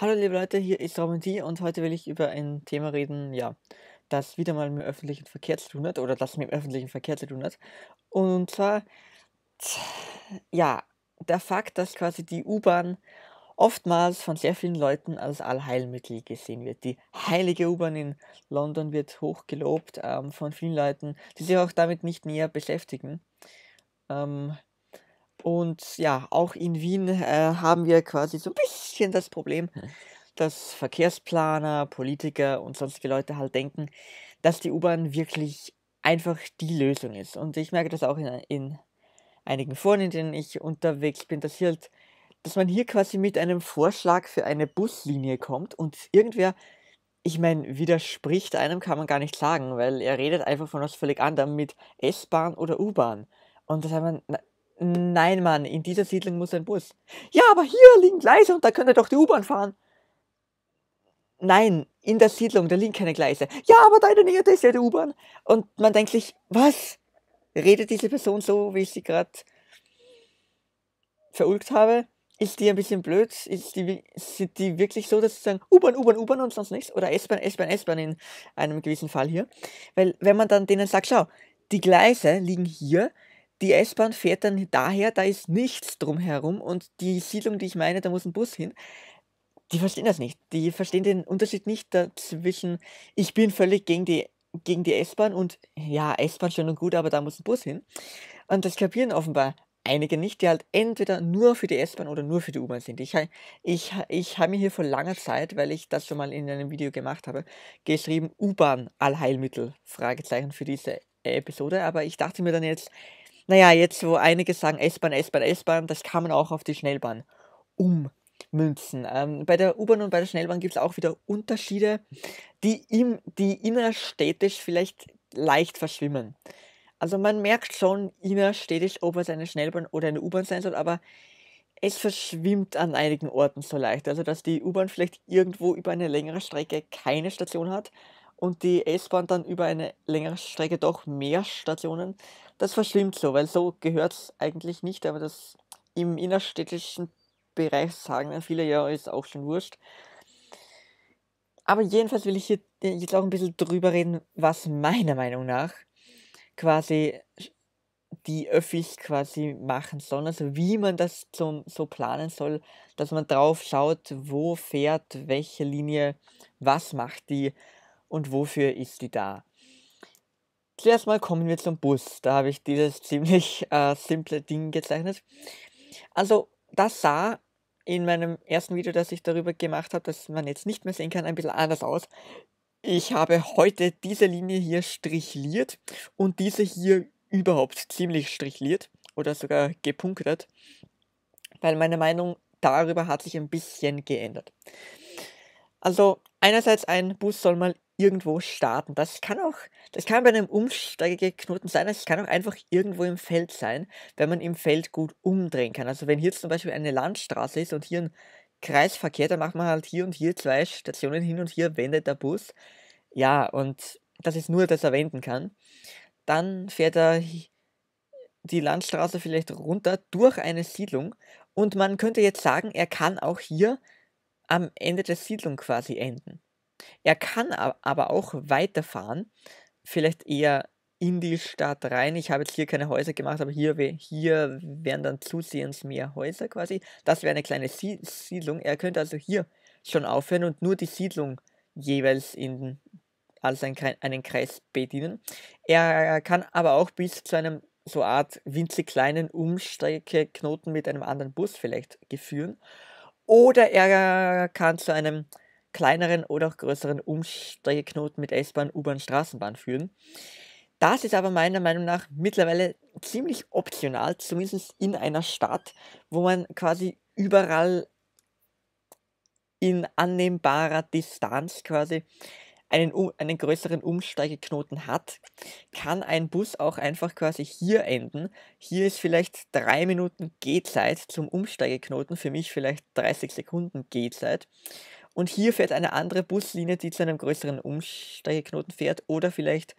Hallo liebe Leute, hier ist Robin D. und heute will ich über ein Thema reden, ja, das wieder mal mit dem öffentlichen Verkehr zu tun hat oder das mit dem öffentlichen Verkehr zu tun hat. Und zwar, ja, der Fakt, dass quasi die U-Bahn oftmals von sehr vielen Leuten als Allheilmittel gesehen wird. Die heilige U-Bahn in London wird hochgelobt ähm, von vielen Leuten, die sich auch damit nicht näher beschäftigen. Ähm, und ja, auch in Wien äh, haben wir quasi so ein bisschen das Problem, hm. dass Verkehrsplaner, Politiker und sonstige Leute halt denken, dass die U-Bahn wirklich einfach die Lösung ist. Und ich merke das auch in, in einigen Foren, in denen ich unterwegs bin, dass, hier halt, dass man hier quasi mit einem Vorschlag für eine Buslinie kommt und irgendwer, ich meine, widerspricht einem, kann man gar nicht sagen, weil er redet einfach von was völlig anderem mit S-Bahn oder U-Bahn. Und das hat man, Nein, Mann, in dieser Siedlung muss ein Bus. Ja, aber hier liegen Gleise und da könnte doch die U-Bahn fahren. Nein, in der Siedlung, da liegen keine Gleise. Ja, aber da in der Nähe, da ist ja die U-Bahn. Und man denkt sich, was? Redet diese Person so, wie ich sie gerade verulgt habe? Ist die ein bisschen blöd? Ist die, sind die wirklich so, dass sie sagen, U-Bahn, U-Bahn, U-Bahn und sonst nichts? Oder S-Bahn, S-Bahn, S-Bahn in einem gewissen Fall hier? Weil, wenn man dann denen sagt, schau, die Gleise liegen hier, die S-Bahn fährt dann daher, da ist nichts drumherum und die Siedlung, die ich meine, da muss ein Bus hin. Die verstehen das nicht. Die verstehen den Unterschied nicht dazwischen, ich bin völlig gegen die, gegen die S-Bahn und ja, S-Bahn schön und gut, aber da muss ein Bus hin. Und das kapieren offenbar einige nicht, die halt entweder nur für die S-Bahn oder nur für die U-Bahn sind. Ich, ich, ich habe mir hier vor langer Zeit, weil ich das schon mal in einem Video gemacht habe, geschrieben U-Bahn Allheilmittel, Fragezeichen für diese Episode. Aber ich dachte mir dann jetzt, naja, jetzt wo einige sagen S-Bahn, S-Bahn, S-Bahn, das kann man auch auf die Schnellbahn ummünzen. Ähm, bei der U-Bahn und bei der Schnellbahn gibt es auch wieder Unterschiede, die, im, die innerstädtisch vielleicht leicht verschwimmen. Also man merkt schon innerstädtisch, ob es eine Schnellbahn oder eine U-Bahn sein soll, aber es verschwimmt an einigen Orten so leicht. Also dass die U-Bahn vielleicht irgendwo über eine längere Strecke keine Station hat und die S-Bahn dann über eine längere Strecke doch mehr Stationen das verschwimmt so, weil so gehört es eigentlich nicht, aber das im innerstädtischen Bereich sagen dann viele, ja, ist auch schon wurscht. Aber jedenfalls will ich hier äh, jetzt auch ein bisschen drüber reden, was meiner Meinung nach quasi die Öffis quasi machen sollen. Also wie man das zum, so planen soll, dass man drauf schaut, wo fährt welche Linie, was macht die und wofür ist die da. Zuerst mal kommen wir zum Bus. Da habe ich dieses ziemlich äh, simple Ding gezeichnet. Also, das sah in meinem ersten Video, das ich darüber gemacht habe, das man jetzt nicht mehr sehen kann, ein bisschen anders aus. Ich habe heute diese Linie hier strichliert und diese hier überhaupt ziemlich strichliert oder sogar gepunktet, weil meine Meinung darüber hat sich ein bisschen geändert. Also einerseits ein Bus soll mal irgendwo starten. Das kann auch, das kann bei einem Umsteigeknoten sein, es kann auch einfach irgendwo im Feld sein, wenn man im Feld gut umdrehen kann. Also wenn hier zum Beispiel eine Landstraße ist und hier ein Kreisverkehr, dann macht man halt hier und hier zwei Stationen hin und hier wendet der Bus. Ja, und das ist nur, dass er wenden kann. Dann fährt er die Landstraße vielleicht runter durch eine Siedlung und man könnte jetzt sagen, er kann auch hier am Ende der Siedlung quasi enden. Er kann aber auch weiterfahren, vielleicht eher in die Stadt rein. Ich habe jetzt hier keine Häuser gemacht, aber hier, hier wären dann zusehends mehr Häuser quasi. Das wäre eine kleine Siedlung. Er könnte also hier schon aufhören und nur die Siedlung jeweils in als ein, einen Kreis bedienen. Er kann aber auch bis zu einem so Art winzig kleinen Umsteigeknoten mit einem anderen Bus vielleicht geführen. Oder er kann zu einem kleineren oder auch größeren Umsteigeknoten mit S-Bahn, U-Bahn, Straßenbahn führen. Das ist aber meiner Meinung nach mittlerweile ziemlich optional, zumindest in einer Stadt, wo man quasi überall in annehmbarer Distanz quasi einen, einen größeren Umsteigeknoten hat, kann ein Bus auch einfach quasi hier enden. Hier ist vielleicht drei Minuten Gehzeit zum Umsteigeknoten, für mich vielleicht 30 Sekunden Gehzeit. Und hier fährt eine andere Buslinie, die zu einem größeren Umsteigeknoten fährt. Oder vielleicht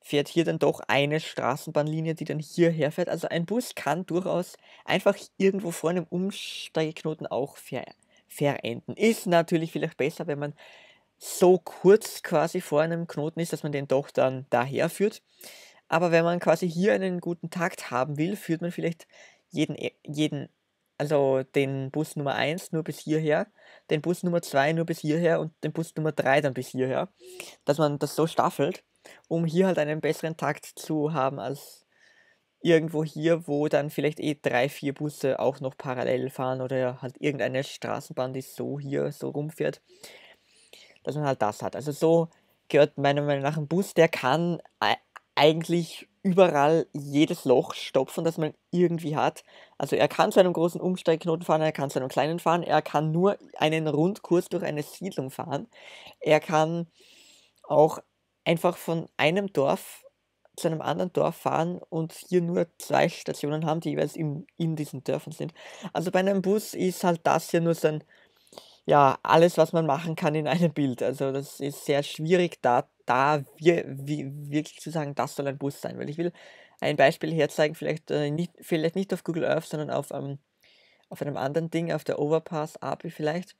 fährt hier dann doch eine Straßenbahnlinie, die dann hierher fährt. Also ein Bus kann durchaus einfach irgendwo vor einem Umsteigeknoten auch ver verenden. Ist natürlich vielleicht besser, wenn man so kurz quasi vor einem Knoten ist, dass man den doch dann daher führt. Aber wenn man quasi hier einen guten Takt haben will, führt man vielleicht jeden, jeden also den Bus Nummer 1 nur bis hierher, den Bus Nummer 2 nur bis hierher und den Bus Nummer 3 dann bis hierher, dass man das so staffelt, um hier halt einen besseren Takt zu haben als irgendwo hier, wo dann vielleicht eh drei, vier Busse auch noch parallel fahren oder halt irgendeine Straßenbahn, die so hier so rumfährt, dass man halt das hat. Also so gehört meiner Meinung nach ein Bus, der kann äh, eigentlich überall jedes Loch stopfen, das man irgendwie hat. Also er kann zu einem großen Umsteigknoten fahren, er kann zu einem kleinen fahren, er kann nur einen Rundkurs durch eine Siedlung fahren, er kann auch einfach von einem Dorf zu einem anderen Dorf fahren und hier nur zwei Stationen haben, die jeweils in, in diesen Dörfern sind. Also bei einem Bus ist halt das hier nur so ein, ja, alles, was man machen kann in einem Bild. Also das ist sehr schwierig, da da wir, wir, wirklich zu sagen, das soll ein Bus sein, weil ich will ein Beispiel herzeigen, vielleicht, äh, nicht, vielleicht nicht auf Google Earth, sondern auf, ähm, auf einem anderen Ding, auf der Overpass API vielleicht.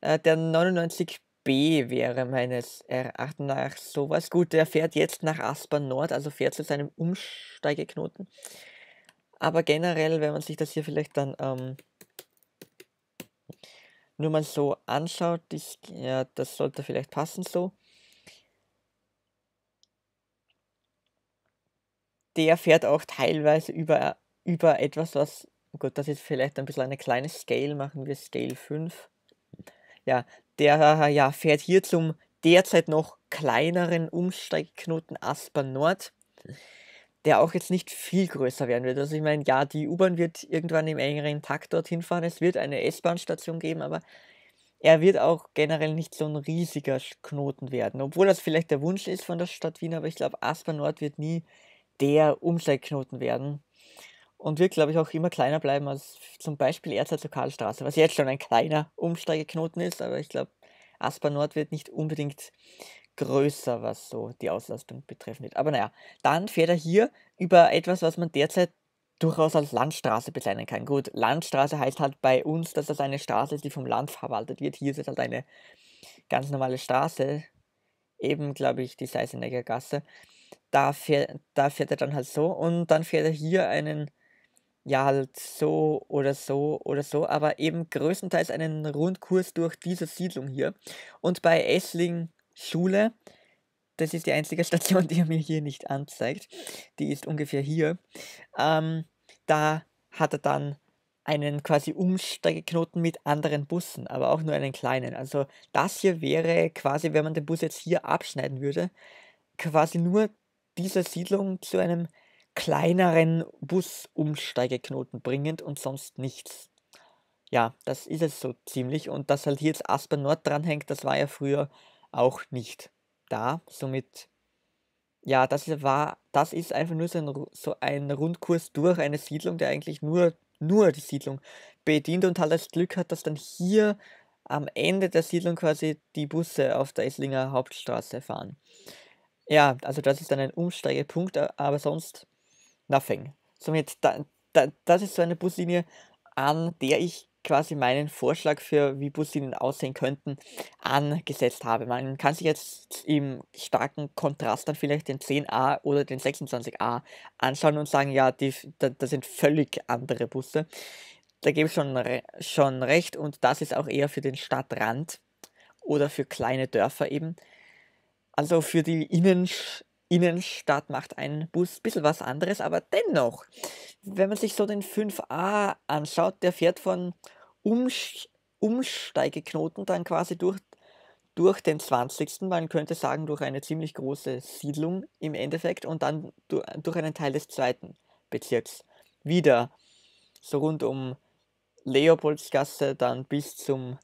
Äh, der 99B wäre meines Erachtens nach sowas. Gut, der fährt jetzt nach Aspern Nord, also fährt zu seinem Umsteigeknoten. Aber generell, wenn man sich das hier vielleicht dann ähm, nur mal so anschaut, ich, ja, das sollte vielleicht passen so. der fährt auch teilweise über, über etwas, was, oh Gott, das ist vielleicht ein bisschen eine kleine Scale, machen wir Scale 5. Ja, der ja, fährt hier zum derzeit noch kleineren Umsteigknoten Aspern Nord, der auch jetzt nicht viel größer werden wird. Also ich meine, ja, die U-Bahn wird irgendwann im engeren Takt dorthin fahren, es wird eine S-Bahn-Station geben, aber er wird auch generell nicht so ein riesiger Knoten werden. Obwohl das vielleicht der Wunsch ist von der Stadt Wien, aber ich glaube, Aspern Nord wird nie der Umsteigknoten werden und wird, glaube ich, auch immer kleiner bleiben als zum Beispiel erzherzog zur straße was jetzt schon ein kleiner Umsteigeknoten ist, aber ich glaube, Aspar Nord wird nicht unbedingt größer, was so die Auslastung betreffen wird. Aber naja, dann fährt er hier über etwas, was man derzeit durchaus als Landstraße bezeichnen kann. Gut, Landstraße heißt halt bei uns, dass das eine Straße ist, die vom Land verwaltet wird. Hier ist es halt eine ganz normale Straße, eben, glaube ich, die Seisenegger Gasse da fährt, da fährt er dann halt so und dann fährt er hier einen, ja, halt so oder so oder so, aber eben größtenteils einen Rundkurs durch diese Siedlung hier. Und bei Essling Schule, das ist die einzige Station, die er mir hier nicht anzeigt, die ist ungefähr hier, ähm, da hat er dann einen quasi Umsteigeknoten mit anderen Bussen, aber auch nur einen kleinen. Also das hier wäre quasi, wenn man den Bus jetzt hier abschneiden würde, quasi nur dieser Siedlung zu einem kleineren Busumsteigeknoten bringend und sonst nichts. Ja, das ist es so ziemlich und dass halt hier jetzt Aspen Nord dranhängt, das war ja früher auch nicht da. Somit, ja, das war, das ist einfach nur so ein, so ein Rundkurs durch eine Siedlung, der eigentlich nur, nur die Siedlung bedient und halt das Glück hat, dass dann hier am Ende der Siedlung quasi die Busse auf der Esslinger Hauptstraße fahren. Ja, also das ist dann ein Umsteigepunkt, aber sonst nothing. Somit, da, da, das ist so eine Buslinie, an der ich quasi meinen Vorschlag für, wie Buslinien aussehen könnten, angesetzt habe. Man kann sich jetzt im starken Kontrast dann vielleicht den 10a oder den 26a anschauen und sagen, ja, die, da, das sind völlig andere Busse. Da gebe ich schon, re schon recht und das ist auch eher für den Stadtrand oder für kleine Dörfer eben also für die Innen Innenstadt macht ein Bus ein bisschen was anderes, aber dennoch, wenn man sich so den 5a anschaut, der fährt von Umsch Umsteigeknoten dann quasi durch, durch den 20. Man könnte sagen, durch eine ziemlich große Siedlung im Endeffekt und dann durch einen Teil des zweiten Bezirks. Wieder so rund um Leopoldsgasse, dann bis zum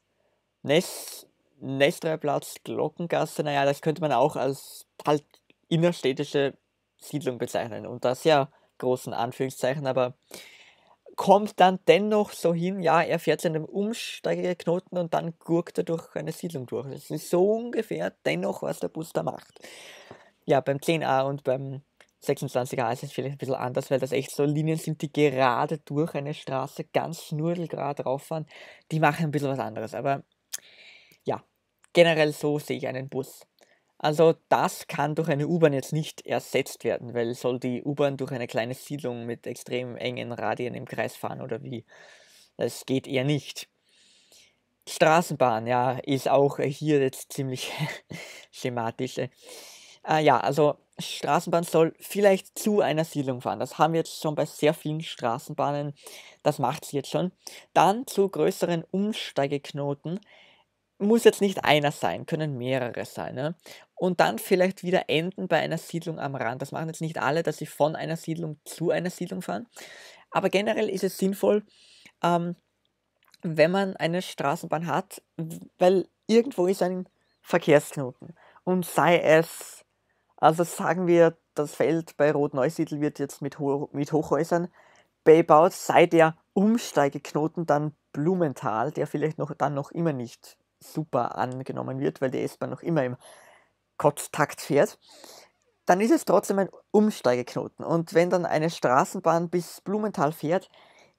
Ness Nächster Platz, Glockengasse, naja, das könnte man auch als halt innerstädtische Siedlung bezeichnen. Und das ja großen Anführungszeichen, aber kommt dann dennoch so hin, ja, er fährt zu einem Umsteigeknoten und dann gurkt er durch eine Siedlung durch. Das ist so ungefähr dennoch, was der Bus da macht. Ja, beim 10a und beim 26a ist es vielleicht ein bisschen anders, weil das echt so Linien sind, die gerade durch eine Straße ganz schnurgelgrad rauffahren. Die machen ein bisschen was anderes, aber generell so sehe ich einen Bus. Also das kann durch eine U-Bahn jetzt nicht ersetzt werden, weil soll die U-Bahn durch eine kleine Siedlung mit extrem engen Radien im Kreis fahren oder wie? Das geht eher nicht. Straßenbahn, ja, ist auch hier jetzt ziemlich schematisch. Äh, ja, also Straßenbahn soll vielleicht zu einer Siedlung fahren. Das haben wir jetzt schon bei sehr vielen Straßenbahnen. Das macht sie jetzt schon. Dann zu größeren Umsteigeknoten muss jetzt nicht einer sein, können mehrere sein. Ne? Und dann vielleicht wieder enden bei einer Siedlung am Rand. Das machen jetzt nicht alle, dass sie von einer Siedlung zu einer Siedlung fahren. Aber generell ist es sinnvoll, ähm, wenn man eine Straßenbahn hat, weil irgendwo ist ein Verkehrsknoten. Und sei es, also sagen wir, das Feld bei Rot-Neusiedl wird jetzt mit, Ho mit Hochhäusern bebaut, sei der Umsteigeknoten dann Blumenthal, der vielleicht noch, dann noch immer nicht super angenommen wird, weil die S-Bahn noch immer im Kotztakt fährt, dann ist es trotzdem ein Umsteigeknoten. Und wenn dann eine Straßenbahn bis Blumenthal fährt,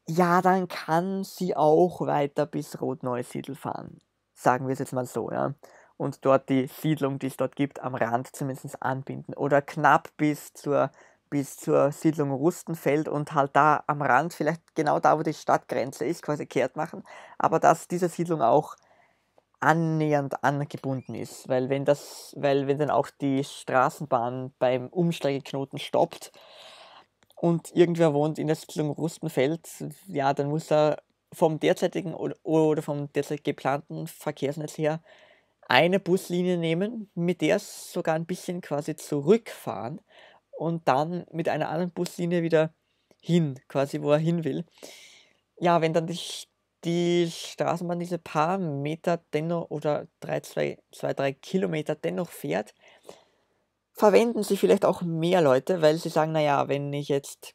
ja, dann kann sie auch weiter bis Rot-Neusiedl fahren. Sagen wir es jetzt mal so, ja. Und dort die Siedlung, die es dort gibt, am Rand zumindest anbinden. Oder knapp bis zur, bis zur Siedlung Rustenfeld und halt da am Rand, vielleicht genau da, wo die Stadtgrenze ist, quasi kehrt machen. Aber dass diese Siedlung auch annähernd angebunden ist, weil wenn das, weil wenn dann auch die Straßenbahn beim Umsteigeknoten stoppt und irgendwer wohnt in der Siedlung Rustenfeld, ja, dann muss er vom derzeitigen oder vom derzeit geplanten Verkehrsnetz her eine Buslinie nehmen, mit der es sogar ein bisschen quasi zurückfahren und dann mit einer anderen Buslinie wieder hin, quasi wo er hin will. Ja, wenn dann die die Straßenbahn diese paar Meter dennoch oder drei, zwei, 2, 3 Kilometer dennoch fährt, verwenden sie vielleicht auch mehr Leute, weil sie sagen, naja, wenn ich jetzt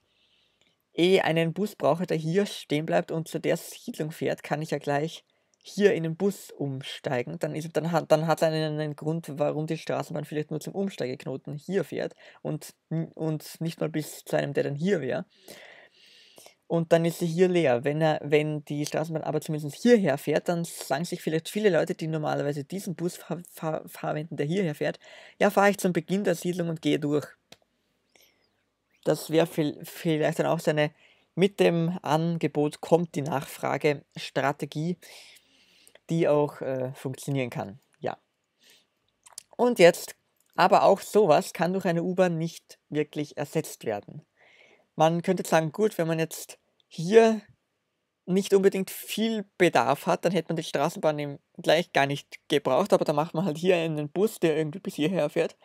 eh einen Bus brauche, der hier stehen bleibt und zu der Siedlung fährt, kann ich ja gleich hier in den Bus umsteigen. Dann, ist, dann, hat, dann hat er einen, einen Grund, warum die Straßenbahn vielleicht nur zum Umsteigeknoten hier fährt und, und nicht mal bis zu einem, der dann hier wäre und dann ist sie hier leer. Wenn, er, wenn die Straßenbahn aber zumindest hierher fährt, dann sagen sich vielleicht viele Leute, die normalerweise diesen Bus fahr verwenden, der hierher fährt, ja, fahre ich zum Beginn der Siedlung und gehe durch. Das wäre vielleicht dann auch seine, mit dem Angebot kommt die Nachfrage Strategie, die auch äh, funktionieren kann. Ja. Und jetzt, aber auch sowas kann durch eine U-Bahn nicht wirklich ersetzt werden man könnte sagen, gut, wenn man jetzt hier nicht unbedingt viel Bedarf hat, dann hätte man die Straßenbahn eben gleich gar nicht gebraucht, aber dann macht man halt hier einen Bus, der irgendwie bis hierher fährt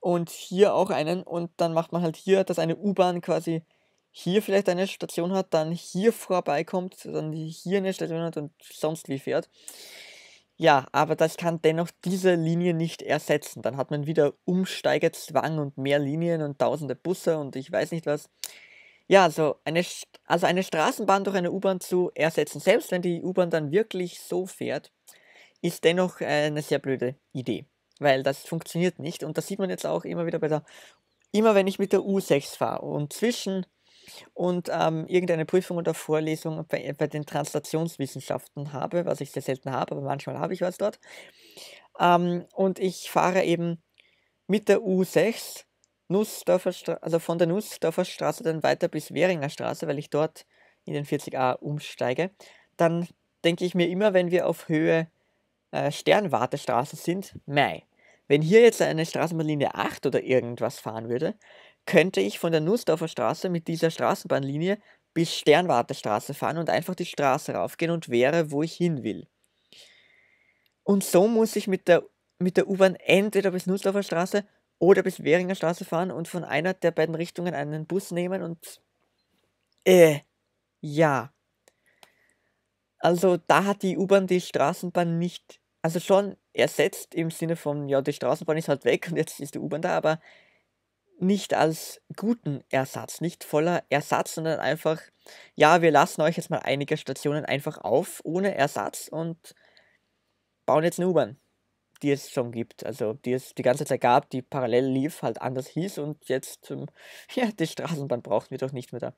und hier auch einen und dann macht man halt hier, dass eine U-Bahn quasi hier vielleicht eine Station hat, dann hier vorbeikommt, dann hier eine Station hat und sonst wie fährt. Ja, aber das kann dennoch diese Linie nicht ersetzen. Dann hat man wieder Umsteigezwang und mehr Linien und tausende Busse und ich weiß nicht was. Ja, so also eine, also eine Straßenbahn durch eine U-Bahn zu ersetzen, selbst wenn die U-Bahn dann wirklich so fährt, ist dennoch äh, eine sehr blöde Idee, weil das funktioniert nicht und das sieht man jetzt auch immer wieder bei der, immer wenn ich mit der U6 fahre und zwischen und ähm, irgendeine Prüfung oder Vorlesung bei, bei, den Translationswissenschaften habe, was ich sehr selten habe, aber manchmal habe ich was dort. Ähm, und ich fahre eben mit der U6 Nussdorfer Stra also von der Nussdorfer Straße dann weiter bis Währinger Straße, weil ich dort in den 40a umsteige, dann denke ich mir immer, wenn wir auf Höhe äh, Sternwartestraße sind, Mai. Wenn hier jetzt eine Straßenbahnlinie 8 oder irgendwas fahren würde, könnte ich von der Nussdorfer Straße mit dieser Straßenbahnlinie bis Sternwartestraße fahren und einfach die Straße raufgehen und wäre, wo ich hin will. Und so muss ich mit der, mit der U-Bahn entweder bis Nussdorfer Straße oder bis Währinger Straße fahren und von einer der beiden Richtungen einen Bus nehmen und. Äh, ja. Also da hat die U-Bahn die Straßenbahn nicht, also schon ersetzt im Sinne von, ja, die Straßenbahn ist halt weg und jetzt ist die U-Bahn da, aber nicht als guten Ersatz, nicht voller Ersatz, sondern einfach, ja, wir lassen euch jetzt mal einige Stationen einfach auf, ohne Ersatz und bauen jetzt eine U-Bahn die es schon gibt. Also die es die ganze Zeit gab, die parallel lief, halt anders hieß und jetzt, ähm, ja, die Straßenbahn brauchen wir doch nicht mehr da.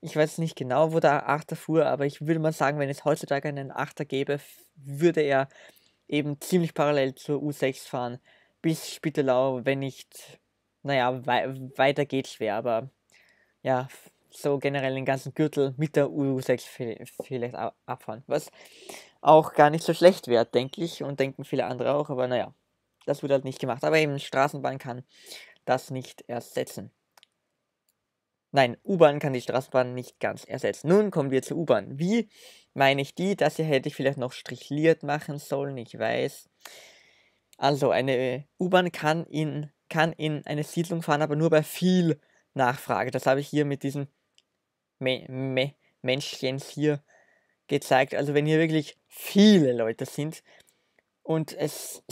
Ich weiß nicht genau, wo der Achter fuhr, aber ich würde mal sagen, wenn es heutzutage einen Achter gäbe, würde er eben ziemlich parallel zur U6 fahren, bis Spittelau, wenn nicht, naja, wei weiter geht schwer, aber ja, so generell den ganzen Gürtel mit der U6 vielleicht abfahren. Was auch gar nicht so schlecht wäre, denke ich, und denken viele andere auch, aber naja, das wird halt nicht gemacht. Aber eben Straßenbahn kann das nicht ersetzen. Nein, U-Bahn kann die Straßenbahn nicht ganz ersetzen. Nun kommen wir zur U-Bahn. Wie meine ich die? Das hier hätte ich vielleicht noch strichliert machen sollen, ich weiß. Also, eine U-Bahn kann in, kann in eine Siedlung fahren, aber nur bei viel Nachfrage. Das habe ich hier mit diesen Me Me Menschchens hier gezeigt. Also, wenn hier wirklich viele Leute sind und es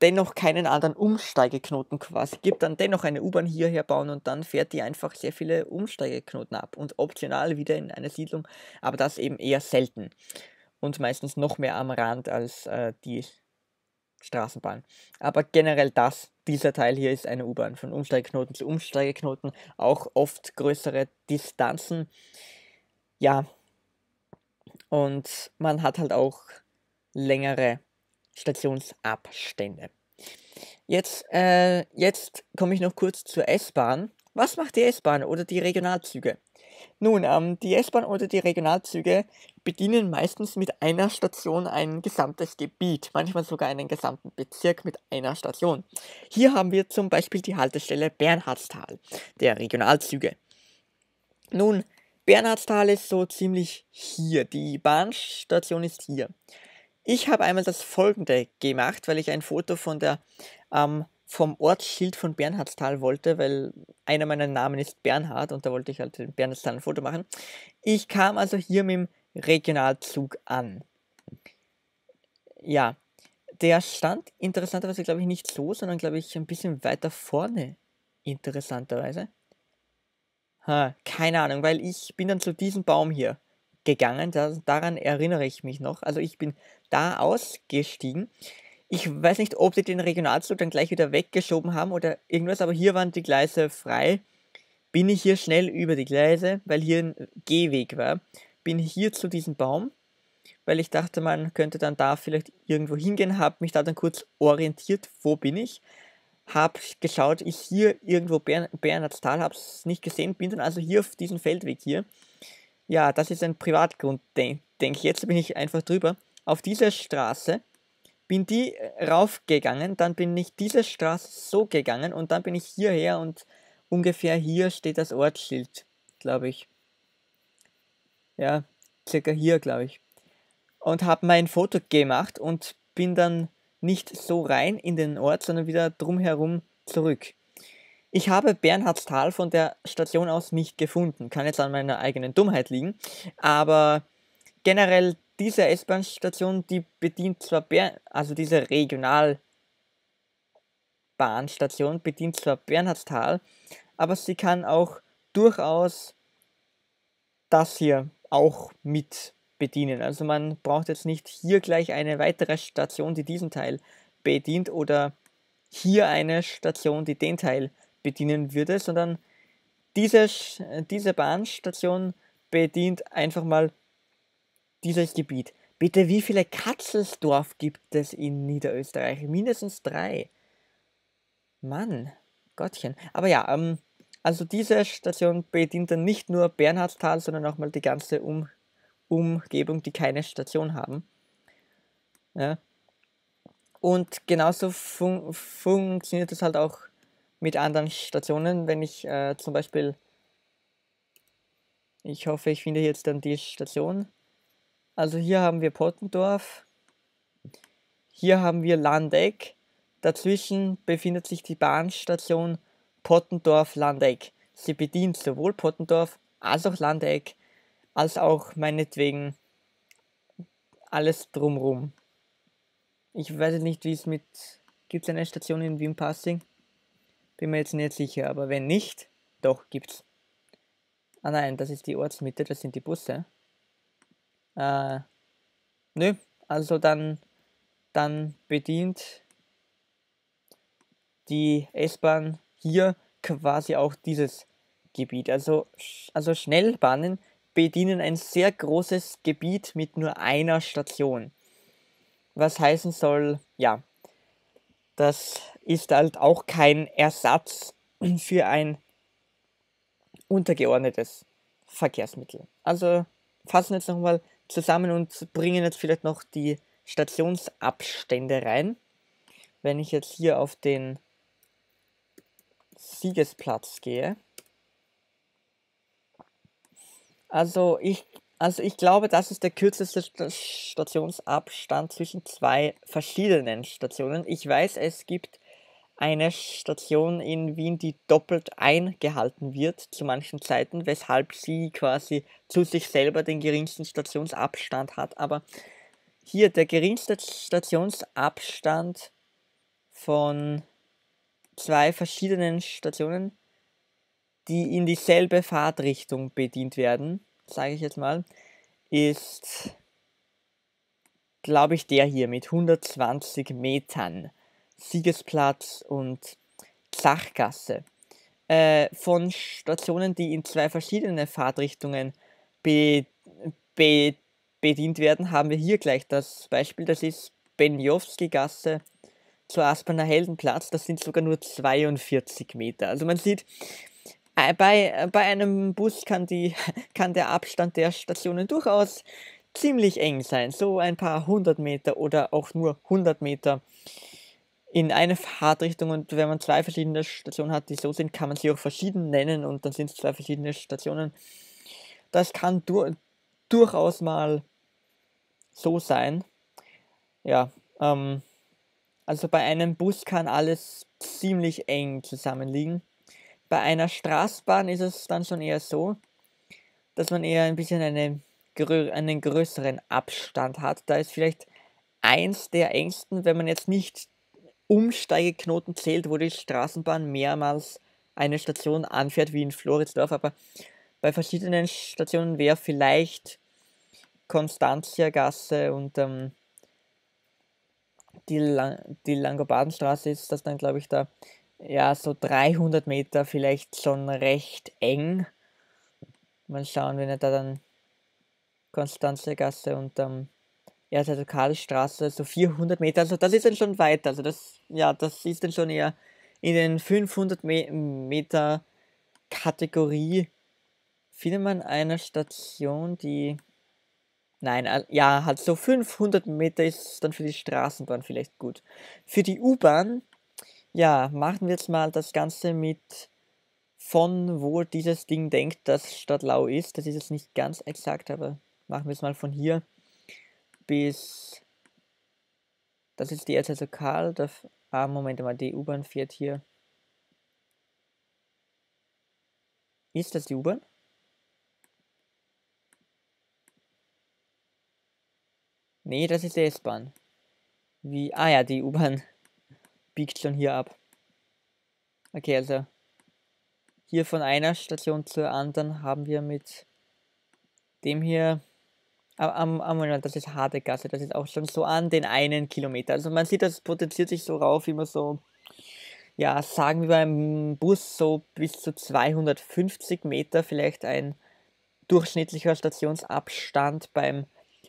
dennoch keinen anderen Umsteigeknoten quasi gibt, dann dennoch eine U-Bahn hierher bauen und dann fährt die einfach sehr viele Umsteigeknoten ab und optional wieder in eine Siedlung, aber das eben eher selten und meistens noch mehr am Rand als äh, die Straßenbahn. Aber generell das, dieser Teil hier ist eine U-Bahn von Umsteigeknoten zu Umsteigeknoten, auch oft größere Distanzen. Ja, und man hat halt auch längere Stationsabstände. Jetzt, äh, jetzt komme ich noch kurz zur S-Bahn. Was macht die S-Bahn oder die Regionalzüge? Nun, ähm, die S-Bahn oder die Regionalzüge bedienen meistens mit einer Station ein gesamtes Gebiet, manchmal sogar einen gesamten Bezirk mit einer Station. Hier haben wir zum Beispiel die Haltestelle Bernhardstal der Regionalzüge. Nun, Bernhardsthal ist so ziemlich hier. Die Bahnstation ist hier. Ich habe einmal das folgende gemacht, weil ich ein Foto von der, ähm, vom Ortsschild von Bernhardsthal wollte, weil einer meiner Namen ist Bernhard und da wollte ich halt in Bernhardsthal ein Foto machen. Ich kam also hier mit dem Regionalzug an. Ja, der stand interessanterweise, glaube ich, nicht so, sondern glaube ich ein bisschen weiter vorne, interessanterweise. Ha, keine Ahnung, weil ich bin dann zu diesem Baum hier gegangen. Das, daran erinnere ich mich noch. Also ich bin da ausgestiegen. Ich weiß nicht, ob sie den Regionalzug dann gleich wieder weggeschoben haben oder irgendwas, aber hier waren die Gleise frei. Bin ich hier schnell über die Gleise, weil hier ein Gehweg war. Bin hier zu diesem Baum, weil ich dachte, man könnte dann da vielleicht irgendwo hingehen. Habe mich da dann kurz orientiert, wo bin ich habe geschaut, ich hier irgendwo Bern, Bernhardstal, habe es nicht gesehen, bin dann also hier auf diesem Feldweg hier. Ja, das ist ein Privatgrund, denke denk ich. Jetzt bin ich einfach drüber. Auf dieser Straße bin die äh, raufgegangen, dann bin ich diese Straße so gegangen und dann bin ich hierher und ungefähr hier steht das Ortsschild, glaube ich. Ja, circa hier, glaube ich. Und habe mein Foto gemacht und bin dann nicht so rein in den Ort, sondern wieder drumherum zurück. Ich habe Bernhardstal von der Station aus nicht gefunden. Kann jetzt an meiner eigenen Dummheit liegen. Aber generell diese S-Bahn-Station, die bedient zwar Bern, also diese Regionalbahnstation bedient zwar Bernhardstal, aber sie kann auch durchaus das hier auch mit bedienen. Also man braucht jetzt nicht hier gleich eine weitere Station, die diesen Teil bedient oder hier eine Station, die den Teil bedienen würde, sondern diese, diese Bahnstation bedient einfach mal dieses Gebiet. Bitte, wie viele Katzelsdorf gibt es in Niederösterreich? Mindestens drei. Mann, Gottchen. Aber ja, ähm, also diese Station bedient dann nicht nur Bernhardstal, sondern auch mal die ganze Umgebung Umgebung, die keine Station haben. Ja. Und genauso fun funktioniert es halt auch mit anderen Stationen, wenn ich äh, zum Beispiel, ich hoffe, ich finde jetzt dann die Station. Also hier haben wir Pottendorf, hier haben wir Landeck, dazwischen befindet sich die Bahnstation Pottendorf-Landeck. Sie bedient sowohl Pottendorf als auch Landeck als auch meinetwegen alles drumrum. Ich weiß nicht, wie es mit. Gibt es eine Station in Wien Passing? Bin mir jetzt nicht sicher, aber wenn nicht, doch gibt's. Ah nein, das ist die Ortsmitte, das sind die Busse. Äh, nö, also dann, dann bedient die S-Bahn hier quasi auch dieses Gebiet. Also, also Schnellbahnen bedienen ein sehr großes Gebiet mit nur einer Station. Was heißen soll, ja, das ist halt auch kein Ersatz für ein untergeordnetes Verkehrsmittel. Also fassen jetzt nochmal zusammen und bringen jetzt vielleicht noch die Stationsabstände rein. Wenn ich jetzt hier auf den Siegesplatz gehe, also ich, also ich glaube, das ist der kürzeste Stationsabstand zwischen zwei verschiedenen Stationen. Ich weiß, es gibt eine Station in Wien, die doppelt eingehalten wird zu manchen Zeiten, weshalb sie quasi zu sich selber den geringsten Stationsabstand hat. Aber hier der geringste Stationsabstand von zwei verschiedenen Stationen die in dieselbe Fahrtrichtung bedient werden, sage ich jetzt mal, ist, glaube ich, der hier mit 120 Metern. Siegesplatz und Sachgasse. Äh, von Stationen, die in zwei verschiedene Fahrtrichtungen be be bedient werden, haben wir hier gleich das Beispiel. Das ist Benjowski-Gasse zur Asperner Heldenplatz. Das sind sogar nur 42 Meter. Also man sieht, äh, bei, äh, bei einem Bus kann, die, kann der Abstand der Stationen durchaus ziemlich eng sein. So ein paar hundert Meter oder auch nur 100 Meter in eine Fahrtrichtung. Und wenn man zwei verschiedene Stationen hat, die so sind, kann man sie auch verschieden nennen und dann sind es zwei verschiedene Stationen. Das kann du durchaus mal so sein. Ja, ähm, also bei einem Bus kann alles ziemlich eng zusammenliegen. Bei einer Straßbahn ist es dann schon eher so, dass man eher ein bisschen eine, einen größeren Abstand hat. Da ist vielleicht eins der engsten, wenn man jetzt nicht Umsteigeknoten zählt, wo die Straßenbahn mehrmals eine Station anfährt, wie in Floridsdorf, aber bei verschiedenen Stationen wäre vielleicht konstanzia und ähm, die, Lang die Langobardenstraße ist das dann, glaube ich, da ja, so 300 Meter vielleicht schon recht eng. Mal schauen, wenn er da dann Konstanzer Gasse und ähm, ja, also Karlstraße, so 400 Meter, also das ist dann schon weit, also das, ja, das ist dann schon eher in den 500 Me Meter Kategorie. Findet man eine Station, die, nein, ja, halt so 500 Meter ist dann für die Straßenbahn vielleicht gut. Für die U-Bahn ja, machen wir jetzt mal das Ganze mit von wo dieses Ding denkt, dass Stadtlau ist. Das ist jetzt nicht ganz exakt, aber machen wir es mal von hier bis. Das ist die erste Lokal. Ah, Moment mal, die U-Bahn fährt hier. Ist das die U-Bahn? Nee, das ist die S-Bahn. Wie. Ah ja, die U-Bahn biegt schon hier ab. Okay, also hier von einer Station zur anderen haben wir mit dem hier am, am Moment, das ist harte Gasse, das ist auch schon so an den einen Kilometer. Also man sieht, das potenziert sich so rauf, immer so, ja, sagen wir beim Bus so bis zu 250 Meter vielleicht ein durchschnittlicher Stationsabstand beim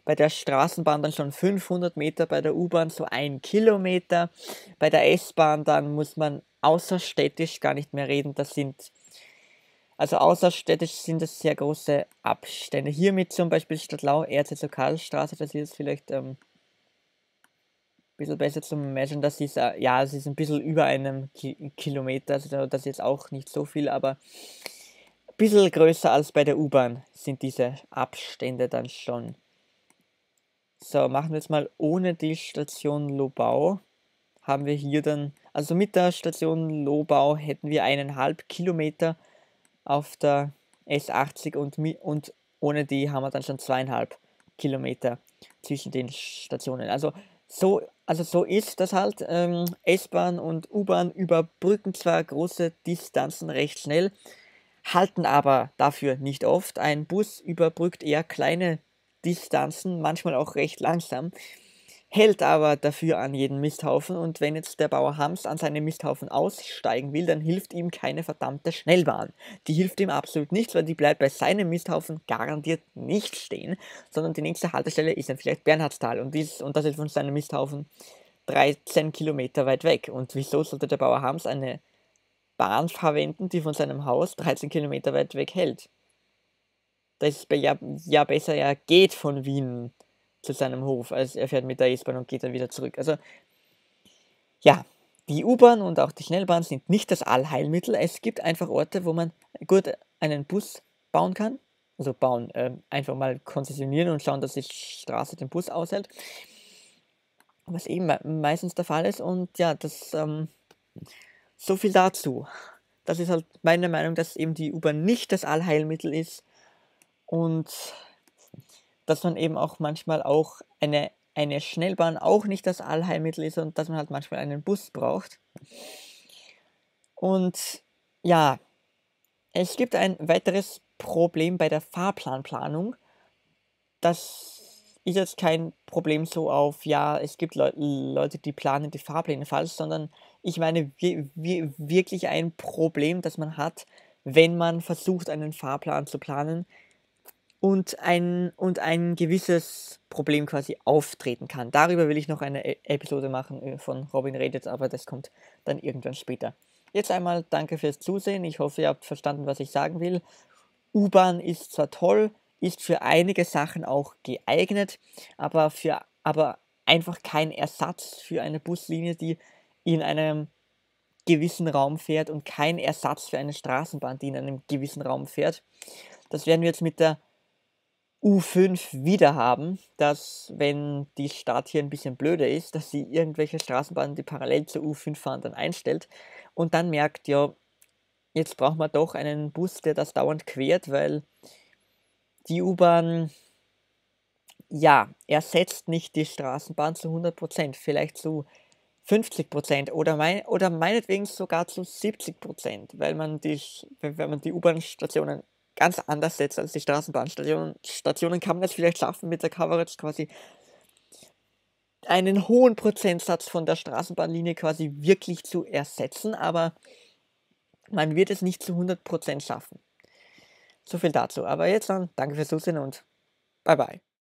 bei der Straßenbahn dann schon 500 Meter, bei der U-Bahn so ein Kilometer, bei der S-Bahn dann muss man außerstädtisch gar nicht mehr reden, das sind also außerstädtisch sind es sehr große Abstände. Hiermit zum Beispiel Stadtlau, RZ Karlstraße, das ist vielleicht ähm, ein bisschen besser zu messen. Das ist, äh, ja, es ist ein bisschen über einem Ki Kilometer, also das ist jetzt auch nicht so viel, aber ein bisschen größer als bei der U-Bahn sind diese Abstände dann schon. So, machen wir jetzt mal ohne die Station Lobau. Haben wir hier dann, also mit der Station Lobau hätten wir eineinhalb Kilometer auf der S80 und, und ohne die haben wir dann schon zweieinhalb Kilometer zwischen den Stationen. Also so, also so ist das halt. Ähm, S-Bahn und U-Bahn überbrücken zwar große Distanzen recht schnell, halten aber dafür nicht oft. Ein Bus überbrückt eher kleine Distanzen, manchmal auch recht langsam, hält aber dafür an jeden Misthaufen und wenn jetzt der Bauer Hams an seinem Misthaufen aussteigen will, dann hilft ihm keine verdammte Schnellbahn. Die hilft ihm absolut nichts, weil die bleibt bei seinem Misthaufen garantiert nicht stehen, sondern die nächste Haltestelle ist dann vielleicht Bernhardstal und, dies, und das ist von seinem Misthaufen 13 Kilometer weit weg. Und wieso sollte der Bauer Hams eine Bahn verwenden, die von seinem Haus 13 Kilometer weit weg hält? dass es ja, ja besser er geht von Wien zu seinem Hof, als er fährt mit der S-Bahn und geht dann wieder zurück. Also ja, die U-Bahn und auch die Schnellbahn sind nicht das Allheilmittel. Es gibt einfach Orte, wo man gut einen Bus bauen kann. Also bauen, äh, einfach mal konzessionieren und schauen, dass die Straße den Bus aushält. Was eben meistens der Fall ist. Und ja, das ähm, so viel dazu. Das ist halt meine Meinung, dass eben die U-Bahn nicht das Allheilmittel ist und dass man eben auch manchmal auch eine, eine Schnellbahn auch nicht das Allheilmittel ist und dass man halt manchmal einen Bus braucht. Und ja, es gibt ein weiteres Problem bei der Fahrplanplanung. Das ist jetzt kein Problem so auf, ja, es gibt Le Leute, die planen die Fahrpläne falsch, sondern ich meine wirklich ein Problem, das man hat, wenn man versucht, einen Fahrplan zu planen, und ein, und ein gewisses Problem quasi auftreten kann. Darüber will ich noch eine e-, Episode machen äh, von Robin Redet, aber das kommt dann irgendwann später. Jetzt einmal danke fürs Zusehen. Ich hoffe, ihr habt verstanden, was ich sagen will. U-Bahn ist zwar toll, ist für einige Sachen auch geeignet, aber, für, aber einfach kein Ersatz für eine Buslinie, die in einem gewissen Raum fährt und kein Ersatz für eine Straßenbahn, die in einem gewissen Raum fährt. Das werden wir jetzt mit der U5 wieder haben, dass wenn die Stadt hier ein bisschen blöder ist, dass sie irgendwelche Straßenbahnen, die parallel zur U5 fahren, dann einstellt und dann merkt, ja, jetzt braucht man doch einen Bus, der das dauernd quert, weil die U-Bahn, ja, ersetzt nicht die Straßenbahn zu 100%, vielleicht zu 50% oder, mein, oder meinetwegen sogar zu 70%, weil man die, wenn man die U-Bahn-Stationen ganz anders setzt als die Straßenbahnstationen, Stationen kann man es vielleicht schaffen, mit der Coverage quasi einen hohen Prozentsatz von der Straßenbahnlinie quasi wirklich zu ersetzen, aber man wird es nicht zu 100% schaffen. So viel dazu. Aber jetzt dann, danke fürs Zusehen und bye bye.